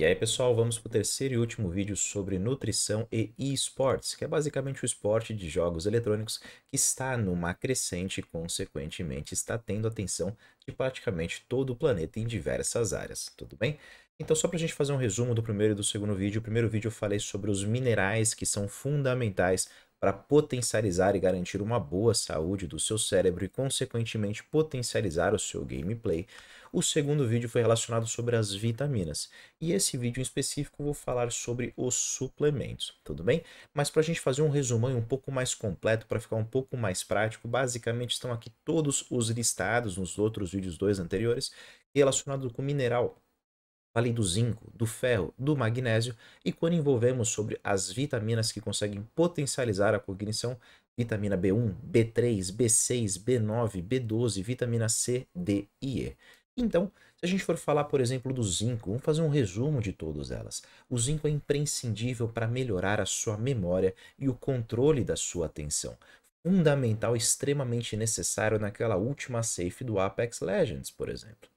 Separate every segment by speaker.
Speaker 1: E aí, pessoal, vamos para o terceiro e último vídeo sobre nutrição e esportes, que é basicamente o esporte de jogos eletrônicos que está numa crescente e, consequentemente, está tendo atenção de praticamente todo o planeta em diversas áreas, tudo bem? Então, só para a gente fazer um resumo do primeiro e do segundo vídeo, o primeiro vídeo eu falei sobre os minerais que são fundamentais para potencializar e garantir uma boa saúde do seu cérebro e, consequentemente, potencializar o seu gameplay. O segundo vídeo foi relacionado sobre as vitaminas. E esse vídeo em específico vou falar sobre os suplementos, tudo bem? Mas para a gente fazer um resumão um pouco mais completo, para ficar um pouco mais prático, basicamente estão aqui todos os listados nos outros vídeos dois anteriores relacionados com mineral Falei do zinco, do ferro, do magnésio e quando envolvemos sobre as vitaminas que conseguem potencializar a cognição, vitamina B1, B3, B6, B9, B12, vitamina C, D e E. Então, se a gente for falar, por exemplo, do zinco, vamos fazer um resumo de todas elas. O zinco é imprescindível para melhorar a sua memória e o controle da sua atenção. Fundamental, extremamente necessário naquela última safe do Apex Legends, por exemplo.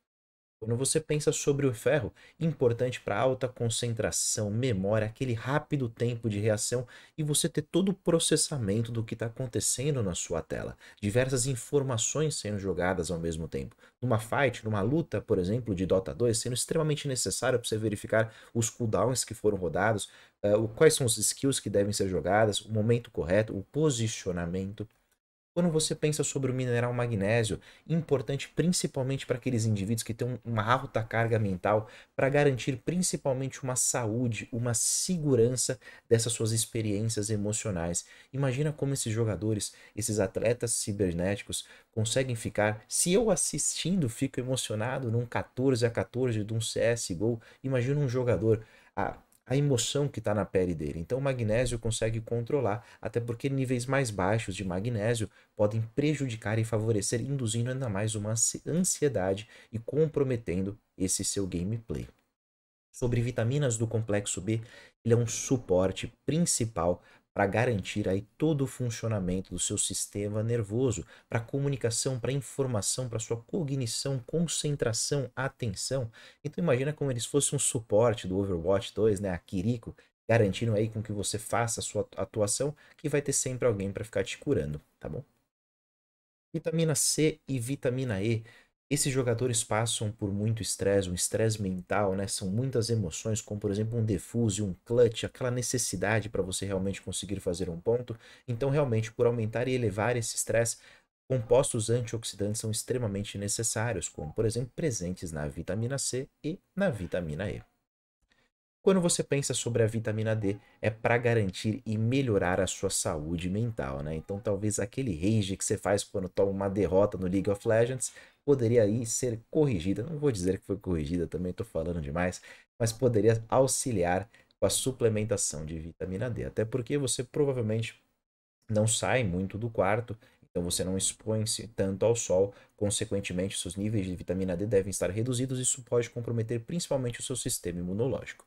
Speaker 1: Quando você pensa sobre o ferro, importante para alta concentração, memória, aquele rápido tempo de reação e você ter todo o processamento do que está acontecendo na sua tela. Diversas informações sendo jogadas ao mesmo tempo. Numa fight, numa luta, por exemplo, de Dota 2, sendo extremamente necessário para você verificar os cooldowns que foram rodados, uh, quais são os skills que devem ser jogadas, o momento correto, o posicionamento. Quando você pensa sobre o mineral magnésio, importante principalmente para aqueles indivíduos que têm uma alta carga mental, para garantir principalmente uma saúde, uma segurança dessas suas experiências emocionais. Imagina como esses jogadores, esses atletas cibernéticos, conseguem ficar. Se eu assistindo fico emocionado num 14 a 14 de um CSGO, imagina um jogador. Ah, a emoção que está na pele dele. Então, o magnésio consegue controlar, até porque níveis mais baixos de magnésio podem prejudicar e favorecer, induzindo ainda mais uma ansiedade e comprometendo esse seu gameplay. Sobre vitaminas do complexo B, ele é um suporte principal para garantir aí todo o funcionamento do seu sistema nervoso, para comunicação, para informação, para sua cognição, concentração, atenção. Então imagina como eles fossem um suporte do Overwatch 2, né, a Kiriko, garantindo aí com que você faça a sua atuação, que vai ter sempre alguém para ficar te curando, tá bom? Vitamina C e vitamina E esses jogadores passam por muito estresse, um estresse mental, né? São muitas emoções, como por exemplo um defuse, um clutch, aquela necessidade para você realmente conseguir fazer um ponto. Então, realmente, por aumentar e elevar esse estresse, compostos antioxidantes são extremamente necessários, como por exemplo presentes na vitamina C e na vitamina E. Quando você pensa sobre a vitamina D, é para garantir e melhorar a sua saúde mental, né? Então, talvez aquele rage que você faz quando toma uma derrota no League of Legends poderia aí ser corrigida. Não vou dizer que foi corrigida, também estou falando demais, mas poderia auxiliar com a suplementação de vitamina D. Até porque você provavelmente não sai muito do quarto, então você não expõe-se tanto ao sol, consequentemente, seus níveis de vitamina D devem estar reduzidos. Isso pode comprometer principalmente o seu sistema imunológico.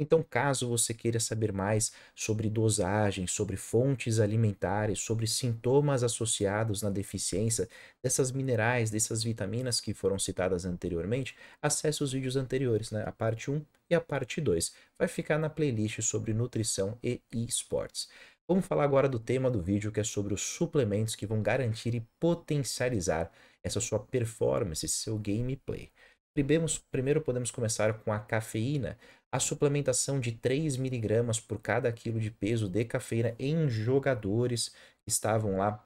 Speaker 1: Então, caso você queira saber mais sobre dosagem, sobre fontes alimentares, sobre sintomas associados na deficiência dessas minerais, dessas vitaminas que foram citadas anteriormente, acesse os vídeos anteriores, né? a parte 1 e a parte 2. Vai ficar na playlist sobre nutrição e esportes. Vamos falar agora do tema do vídeo, que é sobre os suplementos que vão garantir e potencializar essa sua performance, seu gameplay. Primeiro, primeiro podemos começar com a cafeína a suplementação de 3 miligramas por cada quilo de peso de cafeína em jogadores que estavam lá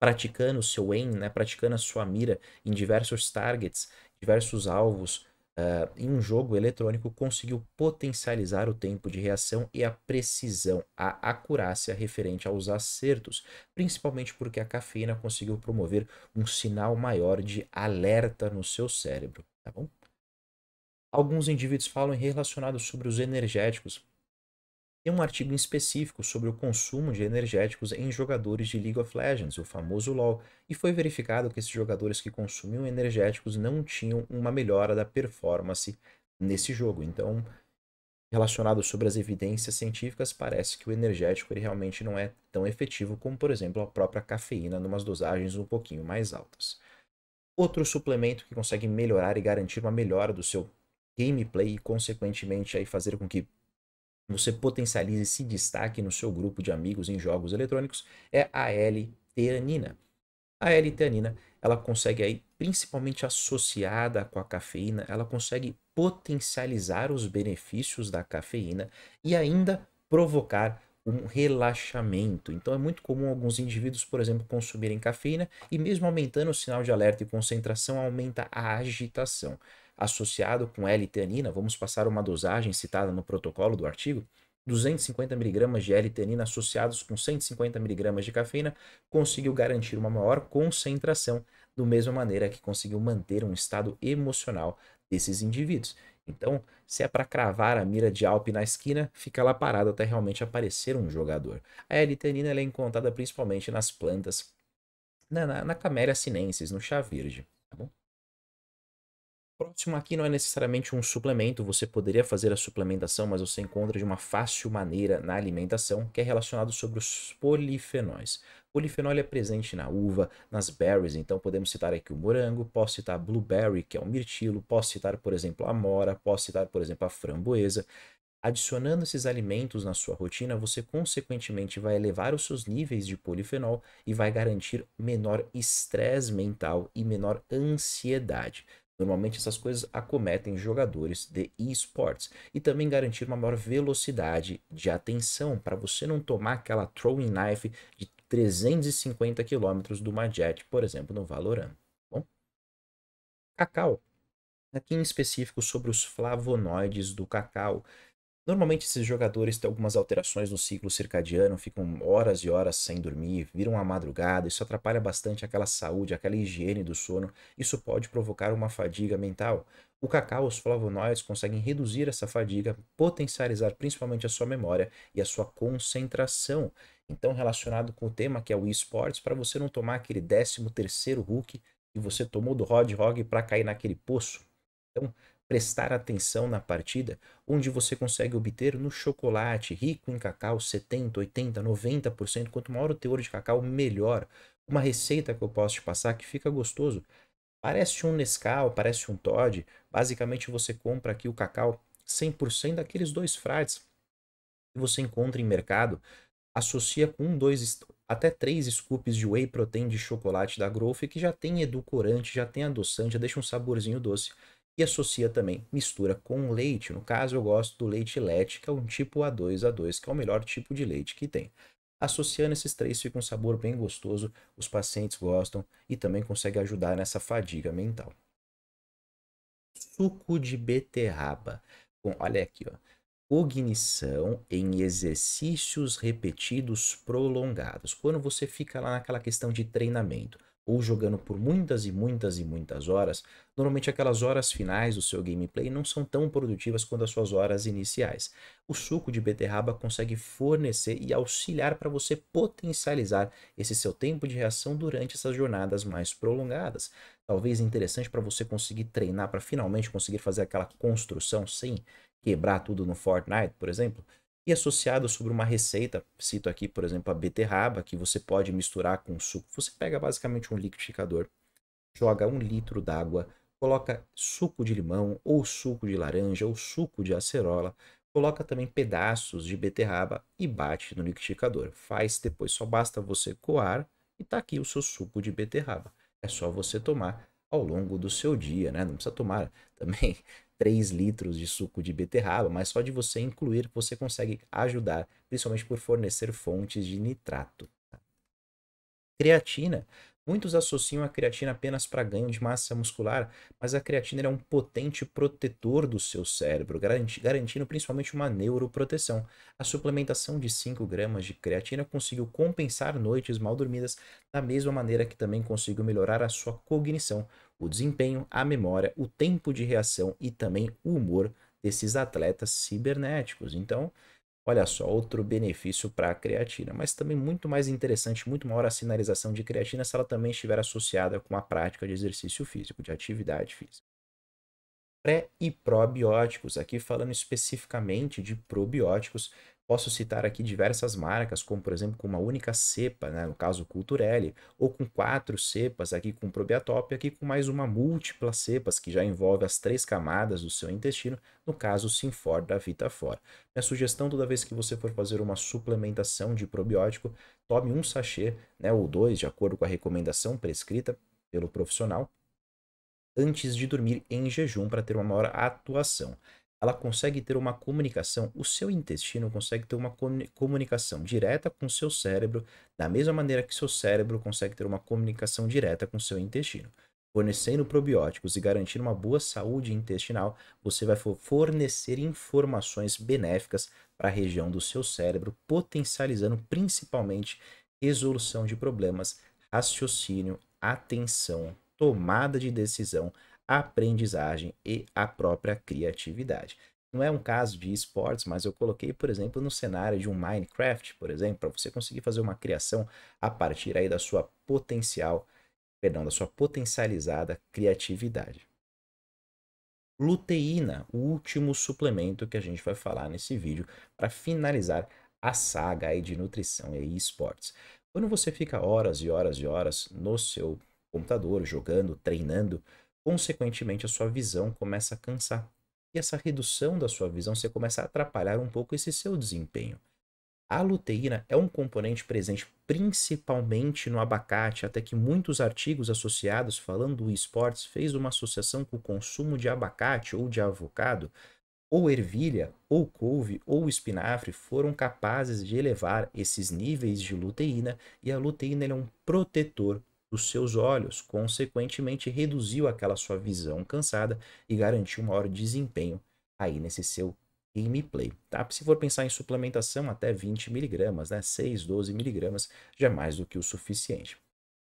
Speaker 1: praticando o seu aim, né, praticando a sua mira em diversos targets, diversos alvos, uh, em um jogo eletrônico, conseguiu potencializar o tempo de reação e a precisão, a acurácia referente aos acertos, principalmente porque a cafeína conseguiu promover um sinal maior de alerta no seu cérebro, tá bom? Alguns indivíduos falam relacionados sobre os energéticos. Tem um artigo específico sobre o consumo de energéticos em jogadores de League of Legends, o famoso LoL, e foi verificado que esses jogadores que consumiam energéticos não tinham uma melhora da performance nesse jogo. Então, relacionado sobre as evidências científicas, parece que o energético ele realmente não é tão efetivo como, por exemplo, a própria cafeína, em umas dosagens um pouquinho mais altas. Outro suplemento que consegue melhorar e garantir uma melhora do seu gameplay e, consequentemente, aí fazer com que você potencialize e se destaque no seu grupo de amigos em jogos eletrônicos é a L-teanina. A L-teanina, ela consegue aí, principalmente associada com a cafeína, ela consegue potencializar os benefícios da cafeína e ainda provocar um relaxamento. Então é muito comum alguns indivíduos, por exemplo, consumirem cafeína e mesmo aumentando o sinal de alerta e concentração, aumenta a agitação associado com L-teanina, vamos passar uma dosagem citada no protocolo do artigo, 250 mg de L-teanina associados com 150 mg de cafeína conseguiu garantir uma maior concentração, da mesma maneira que conseguiu manter um estado emocional desses indivíduos. Então, se é para cravar a mira de Alpe na esquina, fica lá parado até realmente aparecer um jogador. A L-teanina é encontrada principalmente nas plantas, na, na, na camélia sinensis, no chá verde. Tá bom? Próximo aqui não é necessariamente um suplemento, você poderia fazer a suplementação, mas você encontra de uma fácil maneira na alimentação, que é relacionado sobre os polifenóis. Polifenol é presente na uva, nas berries, então podemos citar aqui o morango, posso citar blueberry, que é o mirtilo, posso citar, por exemplo, a mora, posso citar, por exemplo, a framboesa. Adicionando esses alimentos na sua rotina, você consequentemente vai elevar os seus níveis de polifenol e vai garantir menor estresse mental e menor ansiedade. Normalmente essas coisas acometem jogadores de esportes e também garantir uma maior velocidade de atenção para você não tomar aquela throwing knife de 350 km do Majet, por exemplo, no Valorant. Tá bom, cacau. Aqui em específico sobre os flavonoides do cacau, Normalmente esses jogadores têm algumas alterações no ciclo circadiano, ficam horas e horas sem dormir, viram a madrugada, isso atrapalha bastante aquela saúde, aquela higiene do sono, isso pode provocar uma fadiga mental. O cacau, os flavonoides conseguem reduzir essa fadiga, potencializar principalmente a sua memória e a sua concentração. Então, relacionado com o tema que é o esportes, para você não tomar aquele 13 terceiro hook que você tomou do Rod Hog para cair naquele poço. Então, prestar atenção na partida, onde você consegue obter no chocolate rico em cacau 70, 80, 90%, quanto maior o teor de cacau, melhor. Uma receita que eu posso te passar que fica gostoso. Parece um Nescau, parece um Todd. Basicamente você compra aqui o cacau 100% daqueles dois frades que você encontra em mercado, associa com um, dois até três scoops de whey protein de chocolate da Growth que já tem edulcorante, já tem adoçante, já deixa um saborzinho doce e associa também mistura com leite. No caso, eu gosto do leite Let, que é um tipo A2A2, que é o melhor tipo de leite que tem. Associando esses três fica um sabor bem gostoso, os pacientes gostam e também consegue ajudar nessa fadiga mental. Suco de beterraba. Bom, olha aqui, ó. Cognição em exercícios repetidos prolongados. Quando você fica lá naquela questão de treinamento, ou jogando por muitas e muitas e muitas horas, normalmente aquelas horas finais do seu gameplay não são tão produtivas quanto as suas horas iniciais. O suco de beterraba consegue fornecer e auxiliar para você potencializar esse seu tempo de reação durante essas jornadas mais prolongadas. Talvez interessante para você conseguir treinar para finalmente conseguir fazer aquela construção sem quebrar tudo no Fortnite, por exemplo, e associado sobre uma receita, cito aqui, por exemplo, a beterraba, que você pode misturar com suco. Você pega basicamente um liquidificador, joga um litro d'água, coloca suco de limão, ou suco de laranja, ou suco de acerola, coloca também pedaços de beterraba e bate no liquidificador. Faz depois, só basta você coar e tá aqui o seu suco de beterraba. É só você tomar ao longo do seu dia, né? Não precisa tomar também 3 litros de suco de beterraba, mas só de você incluir você consegue ajudar, principalmente por fornecer fontes de nitrato. Tá? Creatina. Muitos associam a creatina apenas para ganho de massa muscular, mas a creatina é um potente protetor do seu cérebro, garantindo principalmente uma neuroproteção. A suplementação de 5 gramas de creatina conseguiu compensar noites mal dormidas, da mesma maneira que também conseguiu melhorar a sua cognição, o desempenho, a memória, o tempo de reação e também o humor desses atletas cibernéticos. Então, olha só, outro benefício para a creatina. Mas também muito mais interessante, muito maior a sinalização de creatina se ela também estiver associada com a prática de exercício físico, de atividade física. Pré e probióticos, aqui falando especificamente de probióticos, Posso citar aqui diversas marcas, como por exemplo com uma única cepa, né? no caso Culturelli, ou com quatro cepas aqui com probiotop, aqui com mais uma múltipla cepas que já envolve as três camadas do seu intestino, no caso Sinfor da Vitafor. Minha sugestão toda vez que você for fazer uma suplementação de probiótico, tome um sachê, né, ou dois, de acordo com a recomendação prescrita pelo profissional, antes de dormir em jejum para ter uma maior atuação ela consegue ter uma comunicação, o seu intestino consegue ter uma comunicação direta com o seu cérebro, da mesma maneira que seu cérebro consegue ter uma comunicação direta com o seu intestino. Fornecendo probióticos e garantindo uma boa saúde intestinal, você vai fornecer informações benéficas para a região do seu cérebro, potencializando principalmente resolução de problemas, raciocínio, atenção, tomada de decisão, aprendizagem e a própria criatividade. Não é um caso de esportes, mas eu coloquei, por exemplo, no cenário de um Minecraft, por exemplo, para você conseguir fazer uma criação a partir aí da sua potencial, perdão, da sua potencializada criatividade. Luteína, o último suplemento que a gente vai falar nesse vídeo para finalizar a saga aí de nutrição e esportes. Quando você fica horas e horas e horas no seu computador jogando, treinando, Consequentemente, a sua visão começa a cansar. E essa redução da sua visão, você começa a atrapalhar um pouco esse seu desempenho. A luteína é um componente presente principalmente no abacate, até que muitos artigos associados falando do esportes fez uma associação com o consumo de abacate ou de avocado, ou ervilha, ou couve, ou espinafre foram capazes de elevar esses níveis de luteína, e a luteína é um protetor dos seus olhos, consequentemente reduziu aquela sua visão cansada e garantiu maior desempenho aí nesse seu gameplay, tá? Se for pensar em suplementação, até 20 miligramas, né? 6, 12 miligramas já é mais do que o suficiente.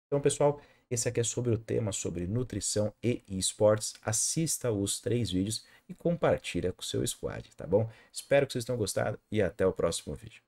Speaker 1: Então, pessoal, esse aqui é sobre o tema sobre nutrição e esportes. Assista os três vídeos e compartilha com o seu squad, tá bom? Espero que vocês tenham gostado e até o próximo vídeo.